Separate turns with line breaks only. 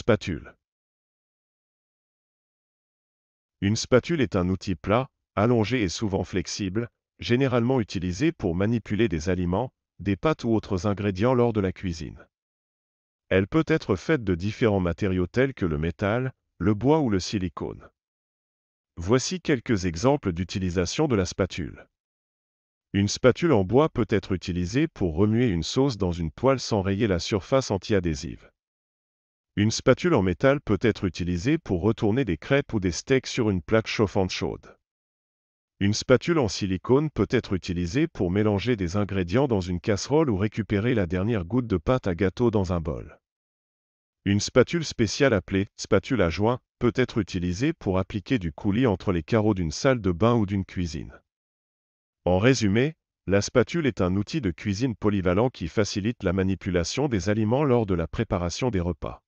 Spatule. Une spatule est un outil plat, allongé et souvent flexible, généralement utilisé pour manipuler des aliments, des pâtes ou autres ingrédients lors de la cuisine. Elle peut être faite de différents matériaux tels que le métal, le bois ou le silicone. Voici quelques exemples d'utilisation de la spatule. Une spatule en bois peut être utilisée pour remuer une sauce dans une poêle sans rayer la surface antiadhésive. Une spatule en métal peut être utilisée pour retourner des crêpes ou des steaks sur une plaque chauffante chaude. Une spatule en silicone peut être utilisée pour mélanger des ingrédients dans une casserole ou récupérer la dernière goutte de pâte à gâteau dans un bol. Une spatule spéciale appelée spatule à joint peut être utilisée pour appliquer du coulis entre les carreaux d'une salle de bain ou d'une cuisine. En résumé, la spatule est un outil de cuisine polyvalent qui facilite la manipulation des aliments lors de la préparation des repas.